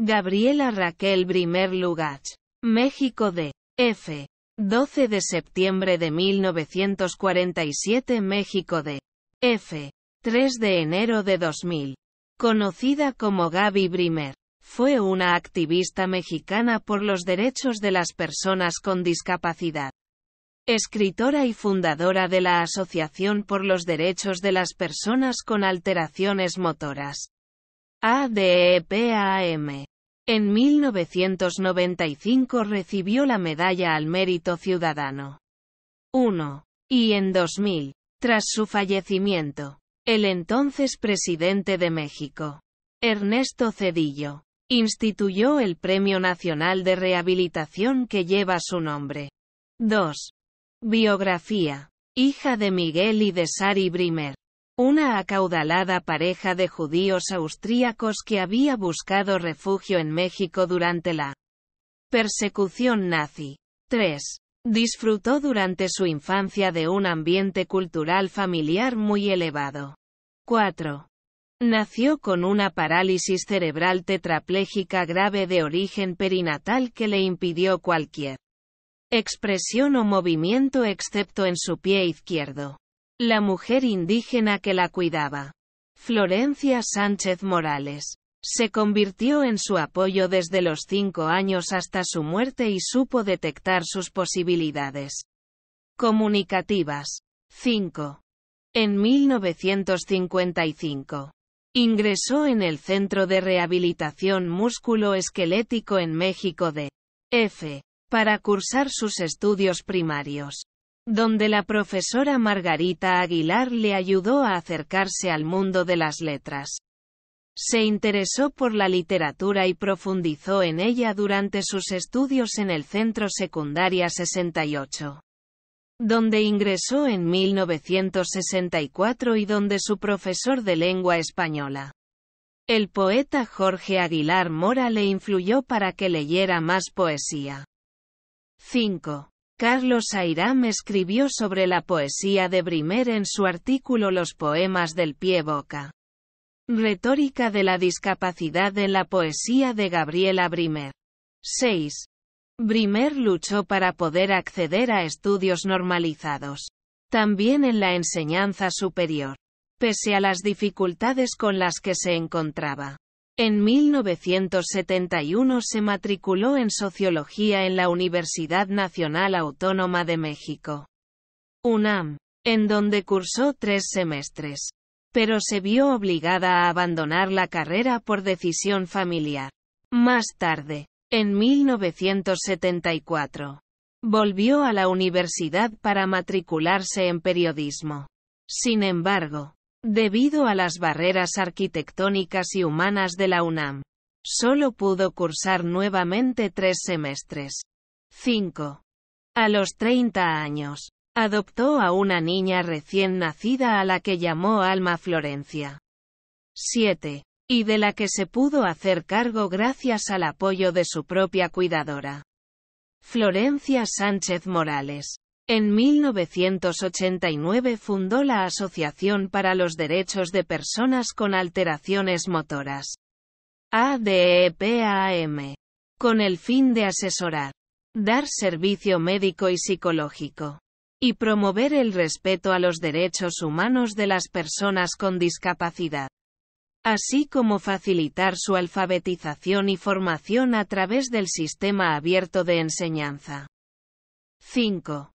Gabriela Raquel Brimer Lugach. México de F. 12 de septiembre de 1947 México de F. 3 de enero de 2000. Conocida como Gaby Brimer, fue una activista mexicana por los derechos de las personas con discapacidad. Escritora y fundadora de la Asociación por los Derechos de las Personas con Alteraciones Motoras. ADEPAM. En 1995 recibió la Medalla al Mérito Ciudadano 1. Y en 2000, tras su fallecimiento, el entonces presidente de México, Ernesto Cedillo, instituyó el Premio Nacional de Rehabilitación que lleva su nombre. 2. Biografía. Hija de Miguel y de Sari Brimer. Una acaudalada pareja de judíos austríacos que había buscado refugio en México durante la persecución nazi. 3. Disfrutó durante su infancia de un ambiente cultural familiar muy elevado. 4. Nació con una parálisis cerebral tetraplégica grave de origen perinatal que le impidió cualquier expresión o movimiento excepto en su pie izquierdo. La mujer indígena que la cuidaba, Florencia Sánchez Morales, se convirtió en su apoyo desde los cinco años hasta su muerte y supo detectar sus posibilidades comunicativas. 5. En 1955. Ingresó en el Centro de Rehabilitación Músculo Esquelético en México de F. para cursar sus estudios primarios donde la profesora Margarita Aguilar le ayudó a acercarse al mundo de las letras. Se interesó por la literatura y profundizó en ella durante sus estudios en el Centro Secundaria 68, donde ingresó en 1964 y donde su profesor de lengua española, el poeta Jorge Aguilar Mora le influyó para que leyera más poesía. 5. Carlos Ayram escribió sobre la poesía de Brimer en su artículo Los poemas del pie boca. Retórica de la discapacidad en la poesía de Gabriela Brimer. 6. Brimer luchó para poder acceder a estudios normalizados. También en la enseñanza superior. Pese a las dificultades con las que se encontraba. En 1971 se matriculó en Sociología en la Universidad Nacional Autónoma de México. UNAM, en donde cursó tres semestres. Pero se vio obligada a abandonar la carrera por decisión familiar. Más tarde, en 1974, volvió a la universidad para matricularse en periodismo. Sin embargo, Debido a las barreras arquitectónicas y humanas de la UNAM, solo pudo cursar nuevamente tres semestres. 5. A los 30 años, adoptó a una niña recién nacida a la que llamó Alma Florencia. 7. Y de la que se pudo hacer cargo gracias al apoyo de su propia cuidadora. Florencia Sánchez Morales. En 1989 fundó la Asociación para los Derechos de Personas con Alteraciones Motoras. ADEPAM. Con el fin de asesorar, dar servicio médico y psicológico y promover el respeto a los derechos humanos de las personas con discapacidad, así como facilitar su alfabetización y formación a través del sistema abierto de enseñanza. 5.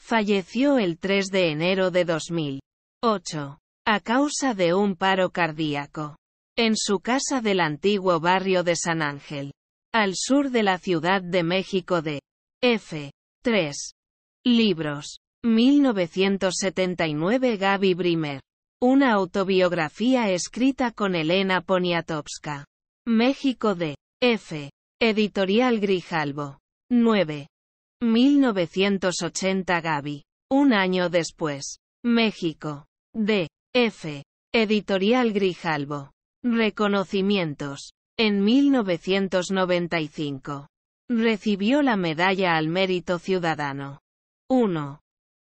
Falleció el 3 de enero de 2008, a causa de un paro cardíaco, en su casa del antiguo barrio de San Ángel, al sur de la Ciudad de México de F. 3. Libros. 1979 Gaby Brimer. Una autobiografía escrita con Elena Poniatowska. México de F. Editorial Grijalbo. 9. 1980 Gaby. Un año después. México. D. F. Editorial Grijalbo. Reconocimientos. En 1995. Recibió la Medalla al Mérito Ciudadano. 1.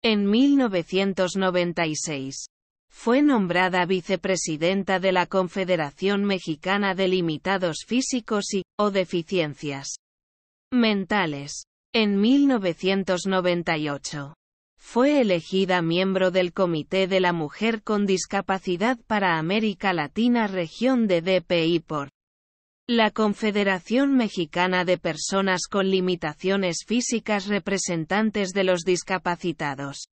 En 1996. Fue nombrada vicepresidenta de la Confederación Mexicana de Limitados Físicos y, o Deficiencias Mentales. En 1998, fue elegida miembro del Comité de la Mujer con Discapacidad para América Latina Región de DPI por la Confederación Mexicana de Personas con Limitaciones Físicas representantes de los discapacitados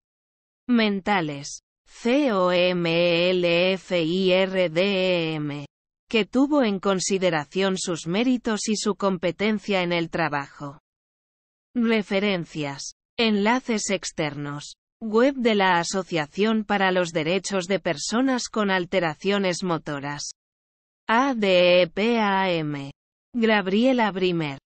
mentales, COMELFIRDEM, e e que tuvo en consideración sus méritos y su competencia en el trabajo. Referencias. Enlaces externos. Web de la Asociación para los Derechos de Personas con Alteraciones Motoras. ADEPAM. Gabriela Brimer.